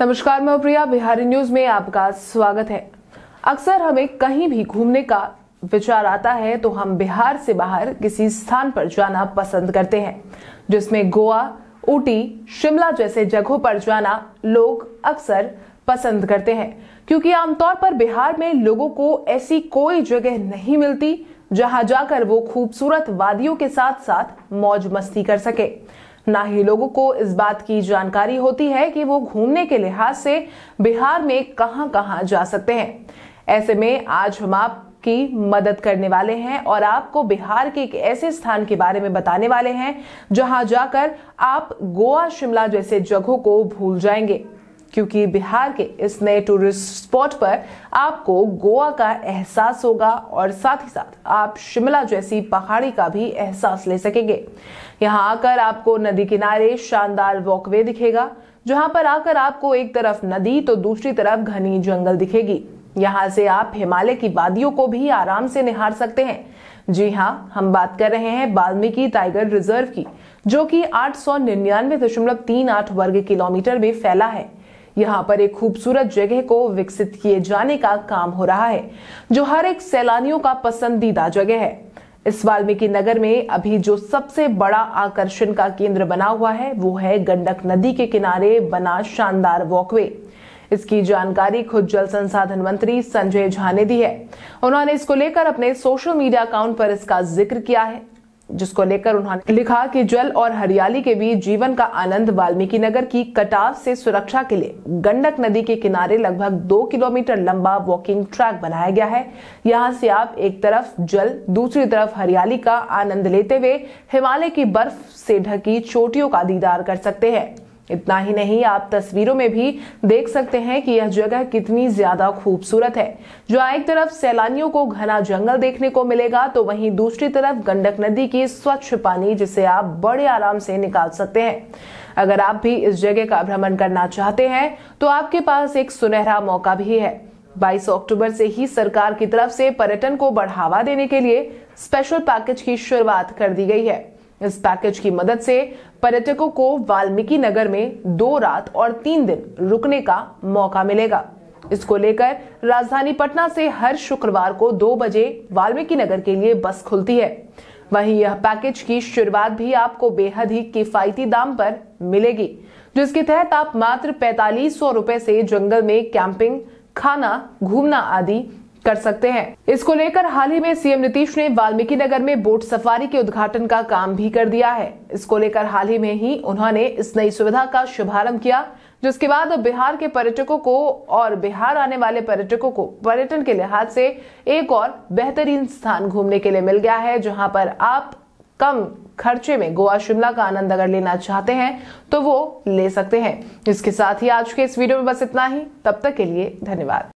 नमस्कार मैं प्रिया बिहारी न्यूज में आपका स्वागत है अक्सर हमें कहीं भी घूमने का विचार आता है तो हम बिहार से बाहर किसी स्थान पर जाना पसंद करते हैं जिसमें गोवा ऊटी शिमला जैसे जगहों पर जाना लोग अक्सर पसंद करते हैं क्योंकि आमतौर पर बिहार में लोगों को ऐसी कोई जगह नहीं मिलती जहां जाकर वो खूबसूरत वादियों के साथ साथ मौज मस्ती कर सके ना ही लोगों को इस बात की जानकारी होती है कि वो घूमने के लिहाज से बिहार में कहां कहां जा सकते हैं ऐसे में आज हम आपकी मदद करने वाले हैं और आपको बिहार के एक ऐसे स्थान के बारे में बताने वाले हैं जहां जाकर आप गोवा शिमला जैसे जगहों को भूल जाएंगे क्योंकि बिहार के इस नए टूरिस्ट स्पॉट पर आपको गोवा का एहसास होगा और साथ ही साथ आप शिमला जैसी पहाड़ी का भी एहसास ले सकेंगे यहाँ आकर आपको नदी किनारे शानदार वॉकवे दिखेगा जहां पर आकर आपको एक तरफ नदी तो दूसरी तरफ घनी जंगल दिखेगी यहाँ से आप हिमालय की वादियों को भी आराम से निहार सकते हैं जी हाँ हम बात कर रहे हैं वाल्मीकि टाइगर रिजर्व की जो कि आठ वर्ग किलोमीटर में फैला है यहाँ पर एक खूबसूरत जगह को विकसित किए जाने का काम हो रहा है जो हर एक सैलानियों का पसंदीदा जगह है इस वाल्मीकि नगर में अभी जो सबसे बड़ा आकर्षण का केंद्र बना हुआ है वो है गंडक नदी के किनारे बना शानदार वॉकवे इसकी जानकारी खुद जल संसाधन मंत्री संजय झा ने दी है उन्होंने इसको लेकर अपने सोशल मीडिया अकाउंट पर इसका जिक्र किया है जिसको लेकर उन्होंने लिखा कि जल और हरियाली के बीच जीवन का आनंद वाल्मीकि नगर की कटाव से सुरक्षा के लिए गंडक नदी के किनारे लगभग दो किलोमीटर लंबा वॉकिंग ट्रैक बनाया गया है यहाँ से आप एक तरफ जल दूसरी तरफ हरियाली का आनंद लेते हुए हिमालय की बर्फ से ढकी चोटियों का दीदार कर सकते हैं इतना ही नहीं आप तस्वीरों में भी देख सकते हैं कि यह जगह कितनी ज्यादा खूबसूरत है जहाँ एक तरफ सैलानियों को घना जंगल देखने को मिलेगा तो वहीं दूसरी तरफ गंडक नदी की स्वच्छ पानी जिसे आप बड़े आराम से निकाल सकते हैं अगर आप भी इस जगह का भ्रमण करना चाहते हैं तो आपके पास एक सुनहरा मौका भी है 22 अक्टूबर से ही सरकार की तरफ से पर्यटन को बढ़ावा देने के लिए स्पेशल पैकेज की शुरुआत कर दी गई है इस पैकेज की मदद से पर्यटकों को वाल्मीकि नगर में दो रात और तीन दिन रुकने का मौका मिलेगा इसको लेकर राजधानी पटना से हर शुक्रवार को दो बजे वाल्मीकि नगर के लिए बस खुलती है वहीं यह पैकेज की शुरुआत भी आपको बेहद ही किफायती दाम पर मिलेगी जिसके तहत आप मात्र पैतालीस सौ रूपए से जंगल में कैंपिंग खाना घूमना आदि कर सकते हैं इसको लेकर हाल ही में सीएम नीतीश ने वाल्मीकि नगर में बोट सफारी के उद्घाटन का काम भी कर दिया है इसको लेकर हाल ही में ही उन्होंने इस नई सुविधा का शुभारंभ किया जिसके बाद बिहार के पर्यटकों को और बिहार आने वाले पर्यटकों को पर्यटन के लिहाज से एक और बेहतरीन स्थान घूमने के लिए मिल गया है जहां पर आप कम खर्चे में गोवा शिमला का आनंद अगर लेना चाहते हैं तो वो ले सकते हैं इसके साथ ही आज के इस वीडियो में बस इतना ही तब तक के लिए धन्यवाद